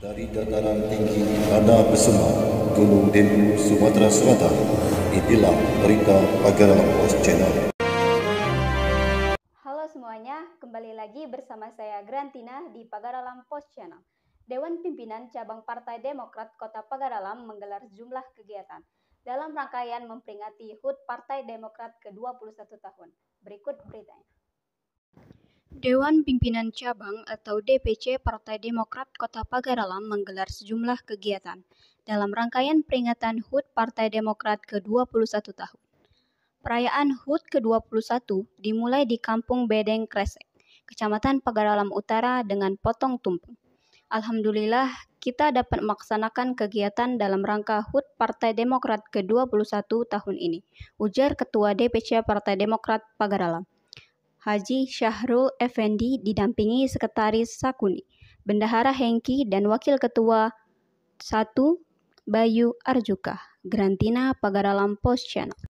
Dari dataran tinggi Tanda Besema, Gunung Dendu, Sumatera Selatan, inilah berita Pagar Lampos Channel. Halo semuanya, kembali lagi bersama saya Grantina di Pagaralam Post Channel. Dewan Pimpinan Cabang Partai Demokrat Kota Pagaralam menggelar jumlah kegiatan dalam rangkaian memperingati HUT Partai Demokrat ke-21 tahun. Berikut beritanya. Dewan Pimpinan Cabang atau DPC Partai Demokrat Kota Pagaralam menggelar sejumlah kegiatan dalam rangkaian peringatan HUT Partai Demokrat ke-21 tahun. Perayaan HUT ke-21 dimulai di Kampung Bedeng Kresek, Kecamatan Pagaralam Utara dengan potong tumpeng. Alhamdulillah, kita dapat melaksanakan kegiatan dalam rangka HUT Partai Demokrat ke-21 tahun ini, ujar Ketua DPC Partai Demokrat Pagaralam. Haji Syahrul Effendi didampingi Sekretaris Sakuni, Bendahara Hengki dan Wakil Ketua 1 Bayu Arjuka, Grantina Pagaralam Post Channel.